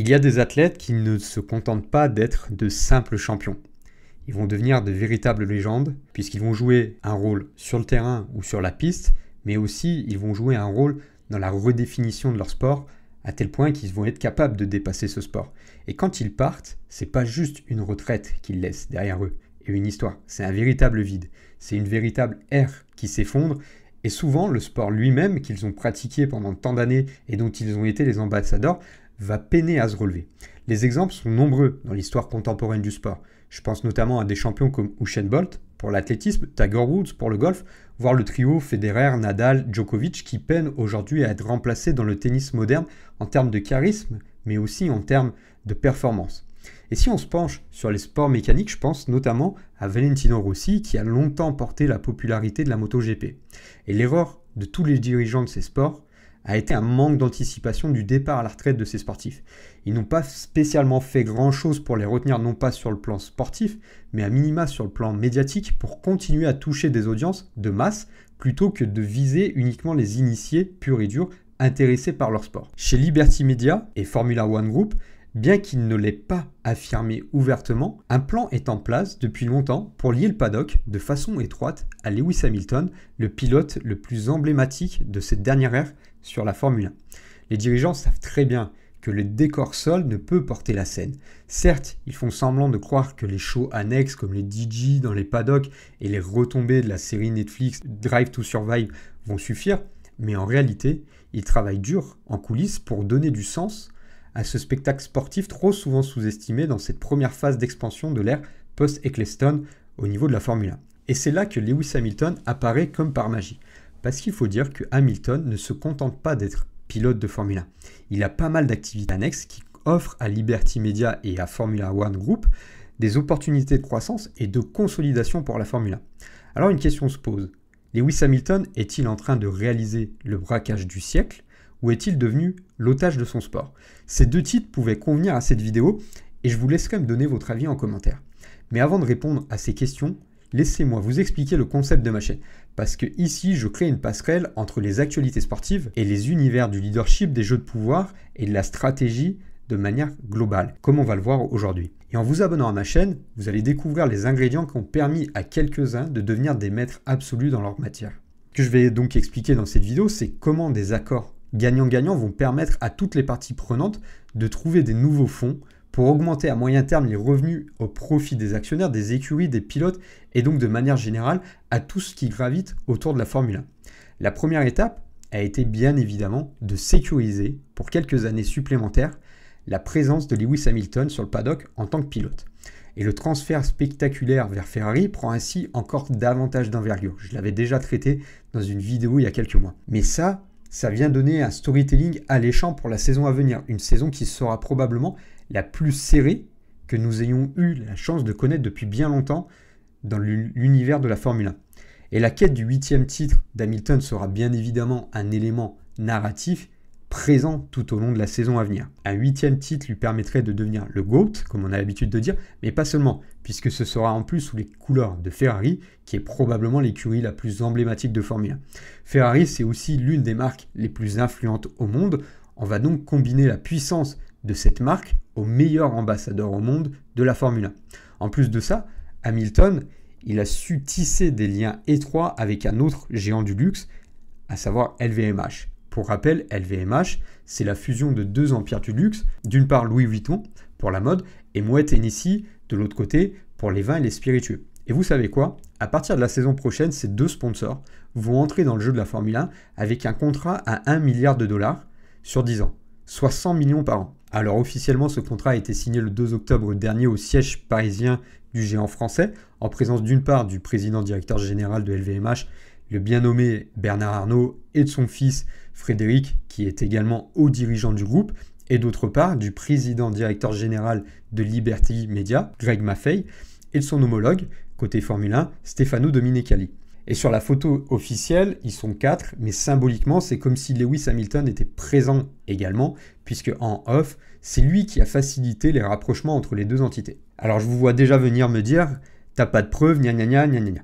Il y a des athlètes qui ne se contentent pas d'être de simples champions. Ils vont devenir de véritables légendes, puisqu'ils vont jouer un rôle sur le terrain ou sur la piste, mais aussi ils vont jouer un rôle dans la redéfinition de leur sport, à tel point qu'ils vont être capables de dépasser ce sport. Et quand ils partent, c'est pas juste une retraite qu'ils laissent derrière eux et une histoire, c'est un véritable vide, c'est une véritable ère qui s'effondre et souvent, le sport lui-même qu'ils ont pratiqué pendant tant d'années et dont ils ont été les ambassadeurs va peiner à se relever. Les exemples sont nombreux dans l'histoire contemporaine du sport. Je pense notamment à des champions comme Usain Bolt pour l'athlétisme, Tiger Woods pour le golf, voire le trio Federer, Nadal, Djokovic qui peinent aujourd'hui à être remplacés dans le tennis moderne en termes de charisme, mais aussi en termes de performance. Et si on se penche sur les sports mécaniques, je pense notamment à Valentino Rossi qui a longtemps porté la popularité de la MotoGP. Et l'erreur de tous les dirigeants de ces sports, a été un manque d'anticipation du départ à la retraite de ces sportifs. Ils n'ont pas spécialement fait grand-chose pour les retenir non pas sur le plan sportif, mais à minima sur le plan médiatique pour continuer à toucher des audiences de masse plutôt que de viser uniquement les initiés purs et durs intéressés par leur sport. Chez Liberty Media et Formula One Group, bien qu'ils ne l'aient pas affirmé ouvertement, un plan est en place depuis longtemps pour lier le paddock de façon étroite à Lewis Hamilton, le pilote le plus emblématique de cette dernière ère sur la Formule 1. Les dirigeants savent très bien que le décor sol ne peut porter la scène. Certes, ils font semblant de croire que les shows annexes comme les DJ dans les paddocks et les retombées de la série Netflix Drive to Survive vont suffire, mais en réalité, ils travaillent dur en coulisses pour donner du sens à ce spectacle sportif trop souvent sous-estimé dans cette première phase d'expansion de l'ère post-Eccleston au niveau de la Formule 1. Et c'est là que Lewis Hamilton apparaît comme par magie. Parce qu'il faut dire que Hamilton ne se contente pas d'être pilote de Formule 1. Il a pas mal d'activités annexes qui offrent à Liberty Media et à Formula One Group des opportunités de croissance et de consolidation pour la Formule 1. Alors une question se pose. Lewis Hamilton est-il en train de réaliser le braquage du siècle ou est-il devenu l'otage de son sport Ces deux titres pouvaient convenir à cette vidéo et je vous laisse quand même donner votre avis en commentaire. Mais avant de répondre à ces questions, laissez-moi vous expliquer le concept de ma chaîne parce que ici je crée une passerelle entre les actualités sportives et les univers du leadership, des jeux de pouvoir et de la stratégie de manière globale, comme on va le voir aujourd'hui. Et en vous abonnant à ma chaîne, vous allez découvrir les ingrédients qui ont permis à quelques-uns de devenir des maîtres absolus dans leur matière. Ce que je vais donc expliquer dans cette vidéo, c'est comment des accords gagnant-gagnant vont permettre à toutes les parties prenantes de trouver des nouveaux fonds pour augmenter à moyen terme les revenus au profit des actionnaires, des écuries, des pilotes et donc de manière générale à tout ce qui gravite autour de la Formule 1. La première étape a été bien évidemment de sécuriser pour quelques années supplémentaires la présence de Lewis Hamilton sur le paddock en tant que pilote. Et le transfert spectaculaire vers Ferrari prend ainsi encore davantage d'envergure. Je l'avais déjà traité dans une vidéo il y a quelques mois. Mais ça, ça vient donner un storytelling alléchant pour la saison à venir. Une saison qui sera probablement la plus serrée que nous ayons eu la chance de connaître depuis bien longtemps dans l'univers de la Formule 1. Et la quête du huitième titre d'Hamilton sera bien évidemment un élément narratif présent tout au long de la saison à venir. Un huitième titre lui permettrait de devenir le GOAT, comme on a l'habitude de dire, mais pas seulement, puisque ce sera en plus sous les couleurs de Ferrari, qui est probablement l'écurie la plus emblématique de Formule 1. Ferrari, c'est aussi l'une des marques les plus influentes au monde. On va donc combiner la puissance de cette marque au meilleur ambassadeur au monde de la Formule 1. En plus de ça, Hamilton, il a su tisser des liens étroits avec un autre géant du luxe, à savoir LVMH. Pour rappel, LVMH, c'est la fusion de deux empires du luxe, d'une part Louis Vuitton pour la mode et Moët Hennessy de l'autre côté pour les vins et les spiritueux. Et vous savez quoi À partir de la saison prochaine, ces deux sponsors vont entrer dans le jeu de la Formule 1 avec un contrat à 1 milliard de dollars sur 10 ans, soit 100 millions par an. Alors officiellement, ce contrat a été signé le 2 octobre dernier au siège parisien du géant français, en présence d'une part du président directeur général de LVMH, le bien nommé Bernard Arnault, et de son fils Frédéric, qui est également haut dirigeant du groupe, et d'autre part du président directeur général de Liberty Media, Greg Maffei, et de son homologue, côté Formule 1, Stefano Dominicali. Et sur la photo officielle, ils sont quatre, mais symboliquement, c'est comme si Lewis Hamilton était présent également, puisque en off, c'est lui qui a facilité les rapprochements entre les deux entités. Alors je vous vois déjà venir me dire, t'as pas de preuve, gna gna gna gna gna.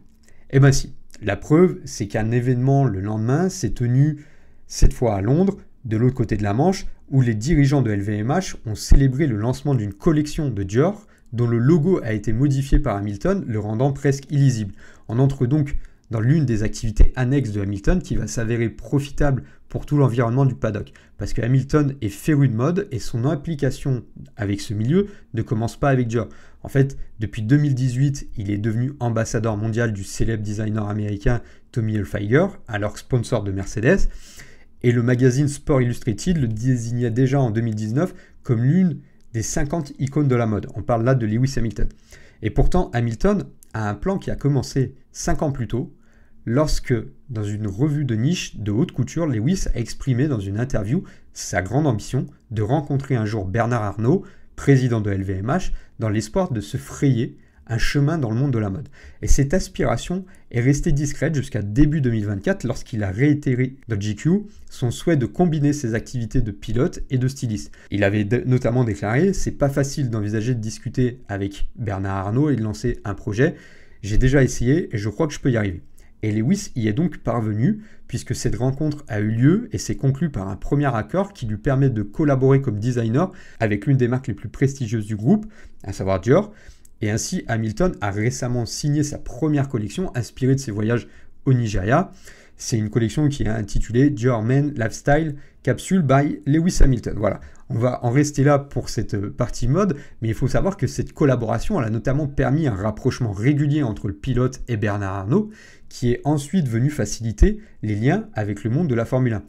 Eh ben si, la preuve, c'est qu'un événement le lendemain s'est tenu, cette fois à Londres, de l'autre côté de la Manche, où les dirigeants de LVMH ont célébré le lancement d'une collection de Dior, dont le logo a été modifié par Hamilton, le rendant presque illisible. On entre donc dans l'une des activités annexes de Hamilton qui va s'avérer profitable pour tout l'environnement du paddock. Parce que Hamilton est féru de mode et son application avec ce milieu ne commence pas avec Joe. En fait, depuis 2018, il est devenu ambassadeur mondial du célèbre designer américain Tommy Hilfiger, alors sponsor de Mercedes. Et le magazine Sport Illustrated le désignait déjà en 2019 comme l'une des 50 icônes de la mode. On parle là de Lewis Hamilton. Et pourtant, Hamilton, à un plan qui a commencé 5 ans plus tôt, lorsque, dans une revue de niche de haute couture, Lewis a exprimé dans une interview sa grande ambition de rencontrer un jour Bernard Arnault, président de LVMH, dans l'espoir de se frayer un chemin dans le monde de la mode. Et cette aspiration est restée discrète jusqu'à début 2024 lorsqu'il a réitéré dans GQ son souhait de combiner ses activités de pilote et de styliste. Il avait notamment déclaré C'est pas facile d'envisager de discuter avec Bernard Arnault et de lancer un projet. J'ai déjà essayé et je crois que je peux y arriver. Et Lewis y est donc parvenu, puisque cette rencontre a eu lieu et s'est conclue par un premier accord qui lui permet de collaborer comme designer avec l'une des marques les plus prestigieuses du groupe, à savoir Dior, et ainsi, Hamilton a récemment signé sa première collection inspirée de ses voyages au Nigeria. C'est une collection qui est intitulée Dior Men Lifestyle Capsule by Lewis Hamilton. Voilà, on va en rester là pour cette euh, partie mode, mais il faut savoir que cette collaboration a notamment permis un rapprochement régulier entre le pilote et Bernard Arnault, qui est ensuite venu faciliter les liens avec le monde de la Formule 1.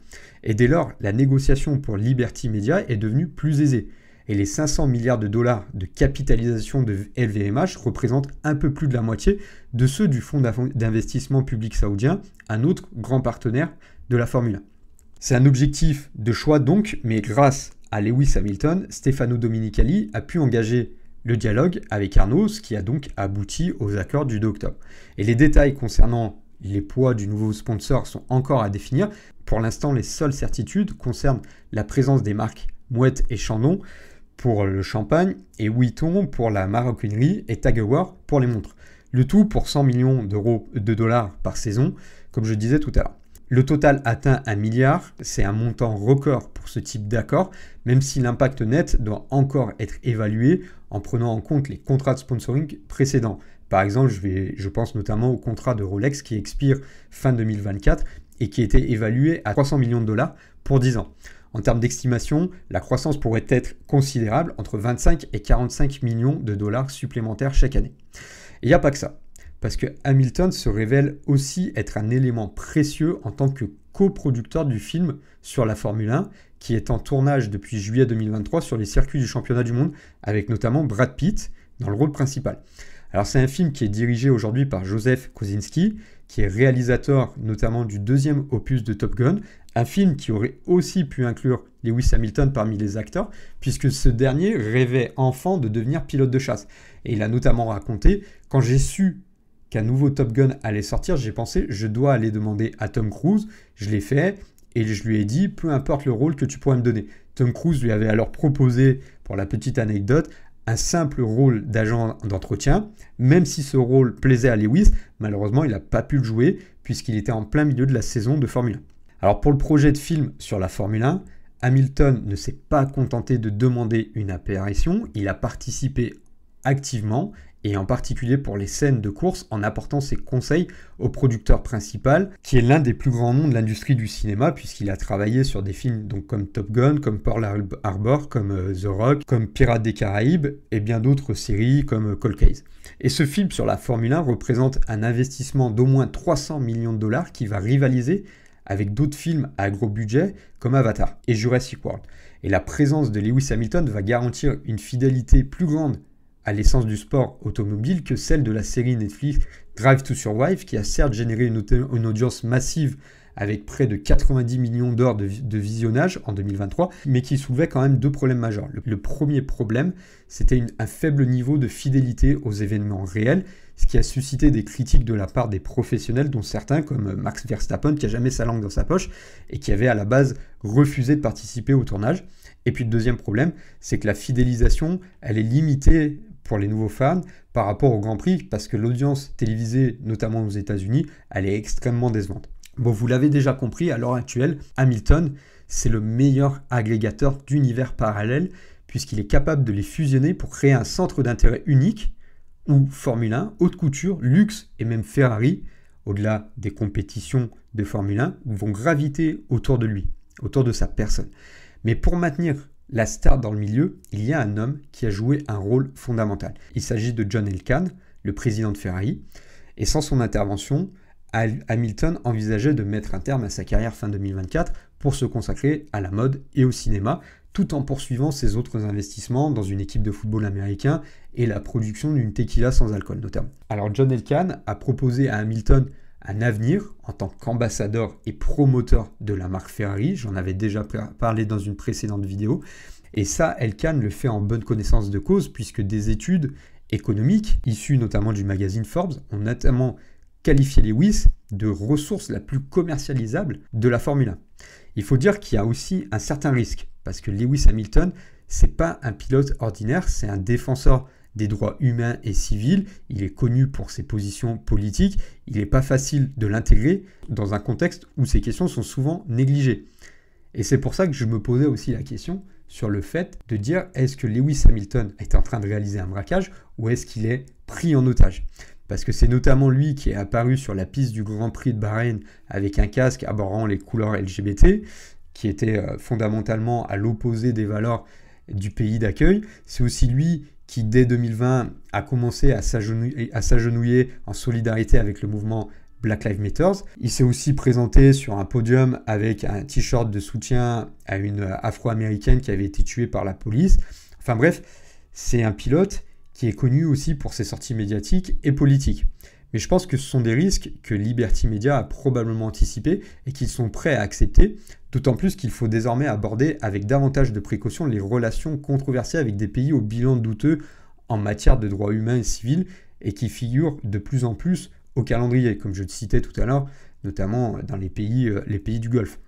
Et dès lors, la négociation pour Liberty Media est devenue plus aisée et les 500 milliards de dollars de capitalisation de LVMH représentent un peu plus de la moitié de ceux du fonds d'investissement public saoudien, un autre grand partenaire de la Formule 1. C'est un objectif de choix donc, mais grâce à Lewis Hamilton, Stefano Dominicali a pu engager le dialogue avec Arnaud, ce qui a donc abouti aux accords du 2 octobre. Et les détails concernant les poids du nouveau sponsor sont encore à définir. Pour l'instant, les seules certitudes concernent la présence des marques Mouette et Chandon, pour le champagne et Vuitton pour la maroquinerie et Tag Heuer pour les montres. Le tout pour 100 millions d'euros de dollars par saison, comme je disais tout à l'heure. Le total atteint un milliard, c'est un montant record pour ce type d'accord, même si l'impact net doit encore être évalué en prenant en compte les contrats de sponsoring précédents. Par exemple, je, vais, je pense notamment au contrat de Rolex qui expire fin 2024 et qui était évalué à 300 millions de dollars pour 10 ans. En termes d'estimation, la croissance pourrait être considérable, entre 25 et 45 millions de dollars supplémentaires chaque année. Et il n'y a pas que ça, parce que Hamilton se révèle aussi être un élément précieux en tant que coproducteur du film sur la Formule 1, qui est en tournage depuis juillet 2023 sur les circuits du championnat du monde, avec notamment Brad Pitt dans le rôle principal. Alors c'est un film qui est dirigé aujourd'hui par Joseph Kosinski, qui est réalisateur notamment du deuxième opus de Top Gun, un film qui aurait aussi pu inclure Lewis Hamilton parmi les acteurs, puisque ce dernier rêvait enfant de devenir pilote de chasse. Et il a notamment raconté, quand j'ai su qu'un nouveau Top Gun allait sortir, j'ai pensé, je dois aller demander à Tom Cruise, je l'ai fait, et je lui ai dit, peu importe le rôle que tu pourrais me donner. Tom Cruise lui avait alors proposé, pour la petite anecdote, un simple rôle d'agent d'entretien, même si ce rôle plaisait à Lewis, malheureusement il n'a pas pu le jouer puisqu'il était en plein milieu de la saison de Formule 1. Alors pour le projet de film sur la Formule 1, Hamilton ne s'est pas contenté de demander une apparition, il a participé activement et en particulier pour les scènes de course en apportant ses conseils au producteur principal, qui est l'un des plus grands noms de l'industrie du cinéma, puisqu'il a travaillé sur des films donc comme Top Gun, comme Pearl Harbor, comme euh, The Rock, comme Pirates des Caraïbes, et bien d'autres séries comme euh, Cold Case. Et ce film sur la Formule 1 représente un investissement d'au moins 300 millions de dollars qui va rivaliser avec d'autres films à gros budget comme Avatar et Jurassic World. Et la présence de Lewis Hamilton va garantir une fidélité plus grande à l'essence du sport automobile que celle de la série Netflix Drive to Survive qui a certes généré une, audience massive avec près de 90 millions d'heures de, visionnage en 2023, mais qui soulevait quand même deux problèmes majeurs. Le, premier problème, c'était un faible niveau de fidélité aux événements réels, ce qui a suscité des critiques de la part des professionnels, dont certains comme euh, Max Verstappen, qui a jamais sa langue dans sa poche, et qui avait à la base refusé de participer au tournage. Et puis le deuxième problème, c'est que la fidélisation, elle est limitée pour les nouveaux fans par rapport au Grand Prix, parce que l'audience télévisée, notamment aux États-Unis, elle est extrêmement décevante. Bon, vous l'avez déjà compris, à l'heure actuelle, Hamilton, c'est le meilleur agrégateur d'univers parallèles puisqu'il est capable de les fusionner pour créer un centre d'intérêt unique où Formule 1, haute couture, luxe et même Ferrari, au-delà des compétitions de Formule 1, vont graviter autour de lui, autour de sa personne. Mais pour maintenir la star dans le milieu, il y a un homme qui a joué un rôle fondamental. Il s'agit de John Elkann, le président de Ferrari, et sans son intervention, Hamilton envisageait de mettre un terme à sa carrière fin 2024 pour se consacrer à la mode et au cinéma, tout en poursuivant ses autres investissements dans une équipe de football américain et la production d'une tequila sans alcool notamment. Alors John Elkan a proposé à Hamilton un avenir en tant qu'ambassadeur et promoteur de la marque Ferrari, j'en avais déjà parlé dans une précédente vidéo, et ça Elkann le fait en bonne connaissance de cause puisque des études économiques issues notamment du magazine Forbes ont notamment qualifier Lewis de ressource la plus commercialisable de la Formule 1. Il faut dire qu'il y a aussi un certain risque, parce que Lewis Hamilton, c'est pas un pilote ordinaire, c'est un défenseur des droits humains et civils, il est connu pour ses positions politiques, il n'est pas facile de l'intégrer dans un contexte où ces questions sont souvent négligées. Et c'est pour ça que je me posais aussi la question sur le fait de dire est-ce que Lewis Hamilton est en train de réaliser un braquage ou est-ce qu'il est pris en otage parce que c'est notamment lui qui est apparu sur la piste du Grand Prix de Bahreïn avec un casque abordant les couleurs LGBT, qui était euh, fondamentalement à l'opposé des valeurs du pays d'accueil. C'est aussi lui qui, dès 2020, a commencé à s'agenouiller en solidarité avec le mouvement Black Lives Matter. Il s'est aussi présenté sur un podium avec un t-shirt de soutien à une euh, afro-américaine qui avait été tuée par la police. Enfin bref, c'est un pilote qui est connu aussi pour ses sorties médiatiques et politiques. Mais je pense que ce sont des risques que Liberty Media a probablement anticipés et qu'ils sont prêts à accepter, d'autant plus qu'il faut désormais aborder avec davantage de précaution les relations controversées avec des pays au bilan douteux en matière de droits humains et civils et qui figurent de plus en plus au calendrier, comme je le citais tout à l'heure, notamment dans les pays, euh, les pays du Golfe.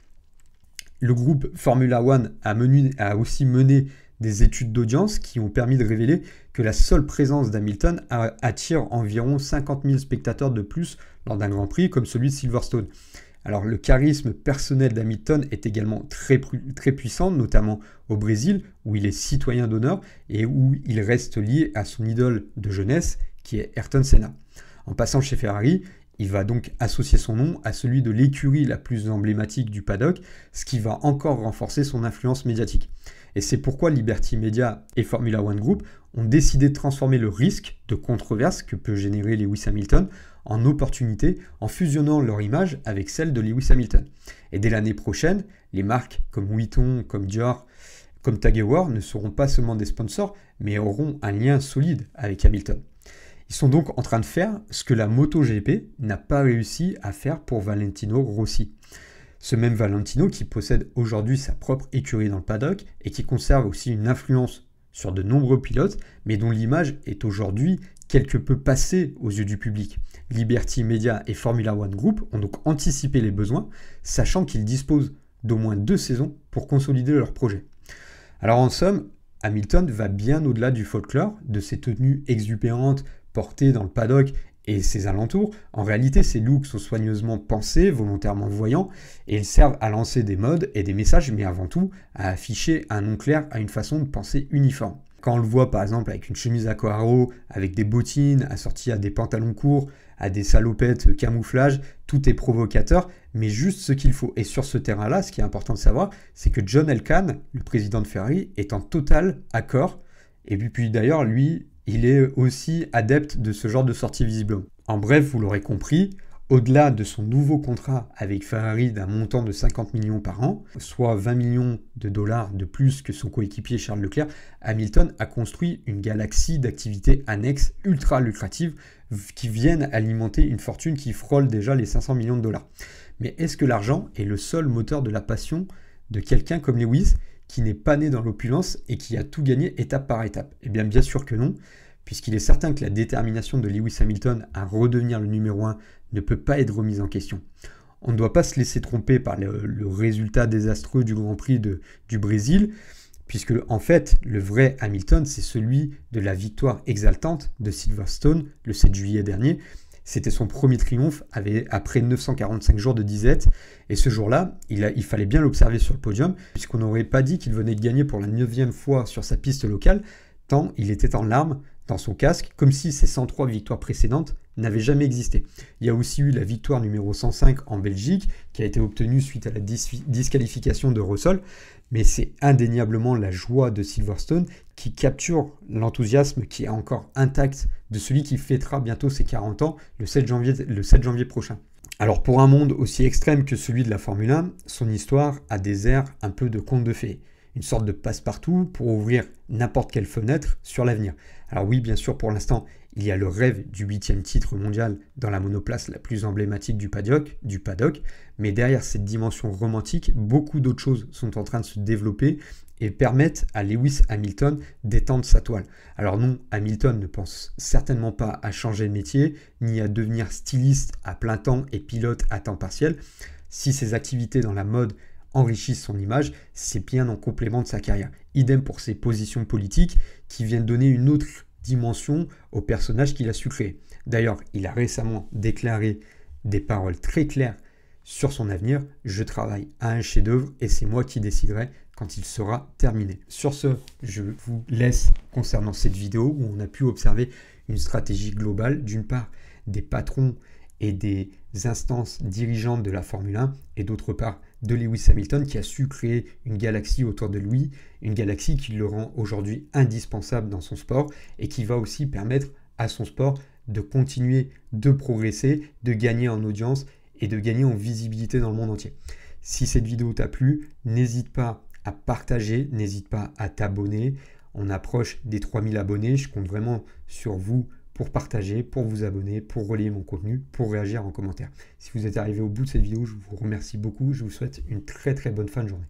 Le groupe Formula One a, a aussi mené des études d'audience qui ont permis de révéler que la seule présence d'Hamilton attire environ 50 000 spectateurs de plus lors d'un Grand Prix comme celui de Silverstone. Alors le charisme personnel d'Hamilton est également très, très puissant, notamment au Brésil, où il est citoyen d'honneur et où il reste lié à son idole de jeunesse, qui est Ayrton Senna. En passant chez Ferrari, il va donc associer son nom à celui de l'écurie la plus emblématique du paddock, ce qui va encore renforcer son influence médiatique. Et c'est pourquoi Liberty Media et Formula One Group ont décidé de transformer le risque de controverse que peut générer Lewis Hamilton en opportunité en fusionnant leur image avec celle de Lewis Hamilton. Et dès l'année prochaine, les marques comme Vuitton, comme Dior, comme Tag Heuer ne seront pas seulement des sponsors, mais auront un lien solide avec Hamilton. Ils sont donc en train de faire ce que la MotoGP n'a pas réussi à faire pour Valentino Rossi. Ce même Valentino qui possède aujourd'hui sa propre écurie dans le paddock et qui conserve aussi une influence sur de nombreux pilotes, mais dont l'image est aujourd'hui quelque peu passée aux yeux du public. Liberty Media et Formula One Group ont donc anticipé les besoins, sachant qu'ils disposent d'au moins deux saisons pour consolider leur projet. Alors en somme, Hamilton va bien au-delà du folklore, de ses tenues exubérantes portées dans le paddock et ses alentours, en réalité, ces looks sont soigneusement pensés, volontairement voyants, et ils servent à lancer des modes et des messages, mais avant tout à afficher un nom clair à une façon de penser uniforme. Quand on le voit par exemple avec une chemise à carreaux, avec des bottines assorties à des pantalons courts, à des salopettes camouflage, tout est provocateur, mais juste ce qu'il faut. Et sur ce terrain-là, ce qui est important de savoir, c'est que John Elkann, le président de Ferrari, est en total accord. Et puis d'ailleurs, lui, il est aussi adepte de ce genre de sortie visiblement. En bref, vous l'aurez compris, au-delà de son nouveau contrat avec Ferrari d'un montant de 50 millions par an, soit 20 millions de dollars de plus que son coéquipier Charles Leclerc, Hamilton a construit une galaxie d'activités annexes ultra lucratives qui viennent alimenter une fortune qui frôle déjà les 500 millions de dollars. Mais est-ce que l'argent est le seul moteur de la passion de quelqu'un comme Lewis qui n'est pas né dans l'opulence et qui a tout gagné étape par étape Eh bien bien sûr que non, puisqu'il est certain que la détermination de Lewis Hamilton à redevenir le numéro 1 ne peut pas être remise en question. On ne doit pas se laisser tromper par le, résultat désastreux du Grand Prix de, du Brésil, puisque en fait le vrai Hamilton c'est celui de la victoire exaltante de Silverstone le 7 juillet dernier, c'était son premier triomphe après 945 jours de disette. Et ce jour-là, il, il fallait bien l'observer sur le podium, puisqu'on n'aurait pas dit qu'il venait de gagner pour la neuvième fois sur sa piste locale, tant il était en larmes dans son casque, comme si ses 103 victoires précédentes n'avaient jamais existé. Il y a aussi eu la victoire numéro 105 en Belgique, qui a été obtenue suite à la disqualification de Russell, mais c'est indéniablement la joie de Silverstone qui capture l'enthousiasme qui est encore intact de celui qui fêtera bientôt ses 40 ans le janvier, le 7 janvier prochain. Alors pour un monde aussi extrême que celui de la Formule 1, son histoire a des airs un peu de conte de fées une sorte de passe-partout pour ouvrir n'importe quelle fenêtre sur l'avenir. Alors oui, bien sûr, pour l'instant, il y a le rêve du huitième titre mondial dans la monoplace la plus emblématique du paddock, du paddock, mais derrière cette dimension romantique, beaucoup d'autres choses sont en train de se développer et permettent à Lewis Hamilton d'étendre sa toile. Alors non, Hamilton ne pense certainement pas à changer de métier, ni à devenir styliste à plein temps et pilote à temps partiel. Si ses activités dans la mode enrichissent son image, c'est bien en complément de sa carrière. Idem pour ses positions politiques qui viennent donner une autre dimension au personnage qu'il a su créer. D'ailleurs, il a récemment déclaré des paroles très claires sur son avenir. Je travaille à un chef-d'œuvre et c'est moi qui déciderai quand il sera terminé. Sur ce, je vous laisse concernant cette vidéo où on a pu observer une stratégie globale d'une part des patrons et des instances dirigeantes de la Formule 1 et d'autre part de Lewis Hamilton qui a su créer une galaxie autour de lui, une galaxie qui le rend aujourd'hui indispensable dans son sport et qui va aussi permettre à son sport de continuer de progresser, de gagner en audience et de gagner en visibilité dans le monde entier. Si cette vidéo t'a plu, n'hésite pas à partager, n'hésite pas à t'abonner. On approche des 3000 abonnés, je compte vraiment sur vous pour partager, pour vous abonner, pour relier mon contenu, pour réagir en commentaire. Si vous êtes arrivé au bout de cette vidéo, je vous remercie beaucoup. Je vous souhaite une très très bonne fin de journée.